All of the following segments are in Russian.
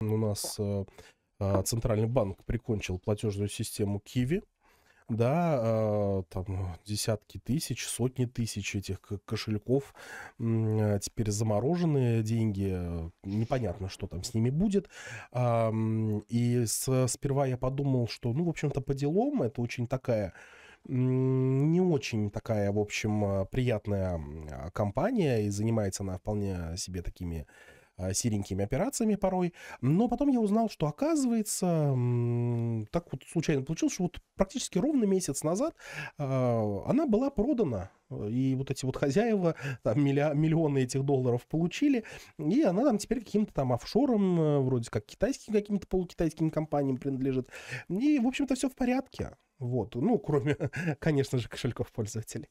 у нас э, а, Центральный банк прикончил платежную систему Киви, да, а, там десятки тысяч, сотни тысяч этих кошельков, теперь заморожены. деньги, непонятно, что там с ними будет. И с сперва я подумал, что, ну, в общем-то, по делам это очень такая не очень такая, в общем, а, приятная компания, и занимается она вполне себе такими а, серенькими операциями порой. Но потом я узнал, что оказывается, так вот случайно получилось, что вот практически ровно месяц назад а, она была продана э, и вот эти вот хозяева там миллионы этих долларов получили, и она там теперь каким-то там офшором, э, вроде как китайским каким-то полукитайским компаниям принадлежит. И, в общем-то, все в порядке. Вот, ну, кроме, конечно же, кошельков пользователей.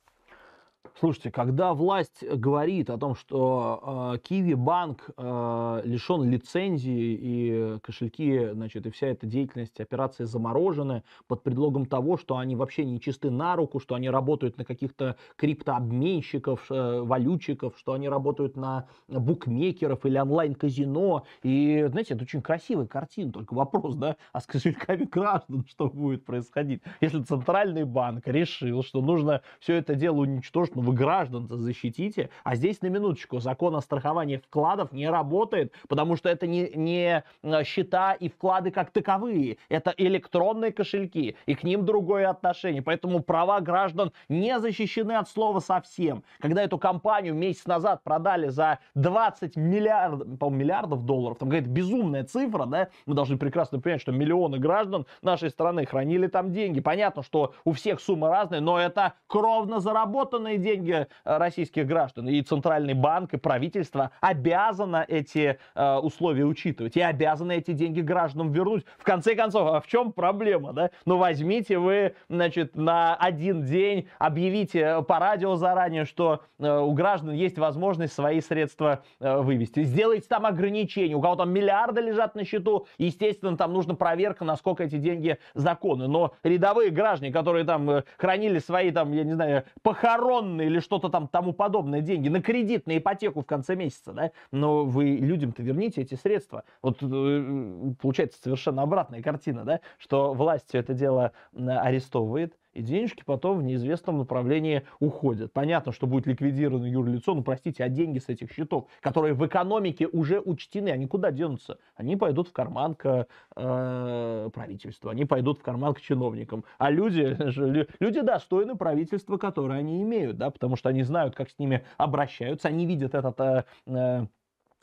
Слушайте, когда власть говорит о том, что э, Киви банк э, лишен лицензии и кошельки, значит, и вся эта деятельность, операции заморожены под предлогом того, что они вообще не чисты на руку, что они работают на каких-то криптообменщиков, э, валютчиков, что они работают на букмекеров или онлайн-казино. И, знаете, это очень красивая картина, только вопрос, да, а с кошельками граждан что будет происходить, если центральный банк решил, что нужно все это дело уничтожить, ну вы граждан-то защитите. А здесь на минуточку закон о страховании вкладов не работает, потому что это не, не э, счета и вклады как таковые. Это электронные кошельки, и к ним другое отношение. Поэтому права граждан не защищены от слова совсем. Когда эту компанию месяц назад продали за 20 миллиард, по миллиардов долларов, там какая-то безумная цифра, да, мы должны прекрасно понять, что миллионы граждан нашей страны хранили там деньги. Понятно, что у всех суммы разные, но это кровно заработанные деньги э, российских граждан. И Центральный банк, и правительство обязано эти э, условия учитывать. И обязаны эти деньги гражданам вернуть. В конце концов, а в чем проблема, да? Ну, возьмите вы, значит, на один день, объявите э, по радио заранее, что э, у граждан есть возможность свои средства э, вывести. Сделайте там ограничения. У кого там миллиарды лежат на счету, естественно, там нужна проверка, насколько эти деньги законны. Но рядовые граждане, которые там э, хранили свои, там, я не знаю, похоронные миллионные или что-то там тому подобное деньги на кредит, на ипотеку в конце месяца, да, но вы людям-то верните эти средства. Вот э, э, получается совершенно обратная картина, да, что власть все это дело арестовывает, и денежки потом в неизвестном направлении уходят. Понятно, что будет ликвидировано юрлицо, но ну, простите, а деньги с этих счетов, которые в экономике уже учтены, они куда денутся? Они пойдут в карман к э, правительству, они пойдут в карман к чиновникам. А люди, люди достойны правительства, которое они имеют, да, потому что они знают, как с ними обращаются, они видят этот... Э, э,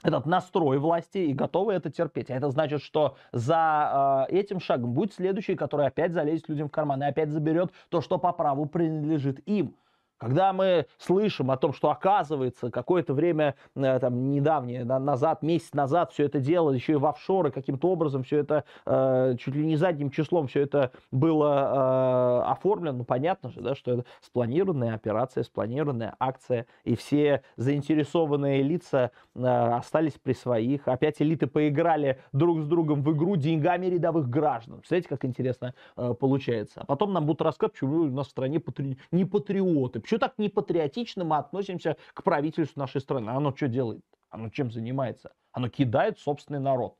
этот настрой власти и готовы это терпеть. А это значит, что за э, этим шагом будет следующий, который опять залезет людям в карман и опять заберет то, что по праву принадлежит им. Когда мы слышим о том, что оказывается какое-то время э, там, недавнее, назад, месяц назад все это дело, еще и в офшоры каким-то образом все это э, чуть ли не задним числом все это было э, оформлено, ну понятно же, да, что это спланированная операция, спланированная акция, и все заинтересованные лица остались при своих. Опять элиты поиграли друг с другом в игру деньгами рядовых граждан. Представляете, как интересно получается. А потом нам будут рассказывать, почему у нас в стране патри... не патриоты, что так непатриотично мы относимся к правительству нашей страны? Оно что делает? Оно чем занимается? Оно кидает собственный народ.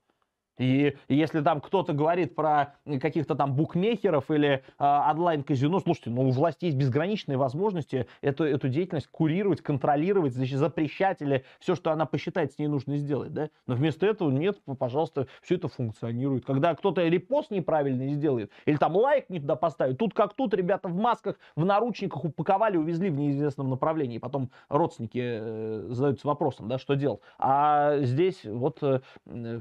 И, если там кто-то говорит про каких-то там букмекеров или э, онлайн-казино, слушайте, ну у власти есть безграничные возможности эту, эту деятельность курировать, контролировать, значит, запрещать или все, что она посчитает, с ней нужно сделать, да? Но вместо этого нет, пожалуйста, все это функционирует. Когда кто-то репост неправильно сделает или там лайк не туда поставит, тут как тут ребята в масках, в наручниках упаковали, увезли в неизвестном направлении, потом родственники э, задаются вопросом, да, что делать. А здесь вот э,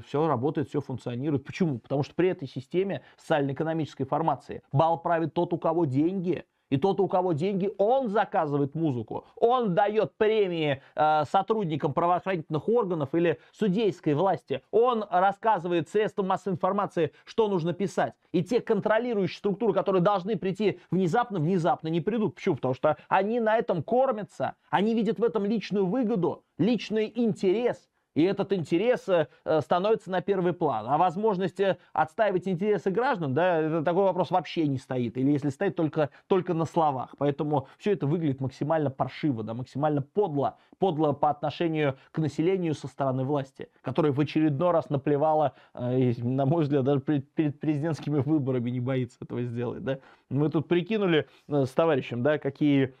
все работает, все функционируют Почему? Потому что при этой системе социально-экономической формации бал правит тот, у кого деньги, и тот, у кого деньги, он заказывает музыку, он дает премии э, сотрудникам правоохранительных органов или судейской власти, он рассказывает средствам массовой информации, что нужно писать. И те контролирующие структуры, которые должны прийти внезапно, внезапно не придут. Почему? Потому что они на этом кормятся, они видят в этом личную выгоду, личный интерес. И этот интерес э, э, становится на первый план. А возможности отстаивать интересы граждан, да, такой вопрос вообще не стоит. Или если стоит, только, только на словах. Поэтому все это выглядит максимально паршиво, да, максимально подло. Подло по отношению к населению со стороны власти, которая в очередной раз наплевала, э, и, на мой взгляд, даже перед президентскими выборами не боится этого сделать. Да. Мы тут прикинули с товарищем, да, какие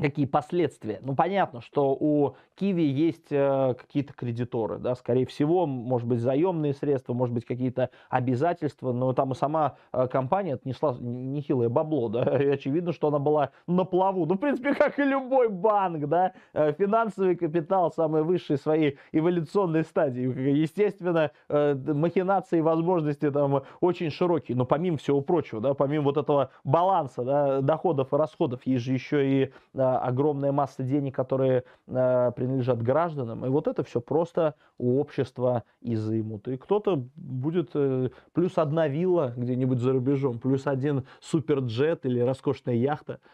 какие последствия. Ну, понятно, что у Киви есть э, какие-то кредиторы, да, скорее всего, может быть, заемные средства, может быть, какие-то обязательства, но там и сама э, компания отнесла нехилое бабло, да, и очевидно, что она была на плаву, ну, в принципе, как и любой банк, да, э, финансовый капитал самой высшей своей эволюционной стадии, естественно, э, махинации и возможности там очень широкие, но помимо всего прочего, да, помимо вот этого баланса, да, доходов и расходов, есть же еще и э, огромная масса денег, которые э, принадлежат гражданам. И вот это все просто у общества изымут. И кто-то будет э, плюс одна вилла где-нибудь за рубежом, плюс один суперджет или роскошная яхта –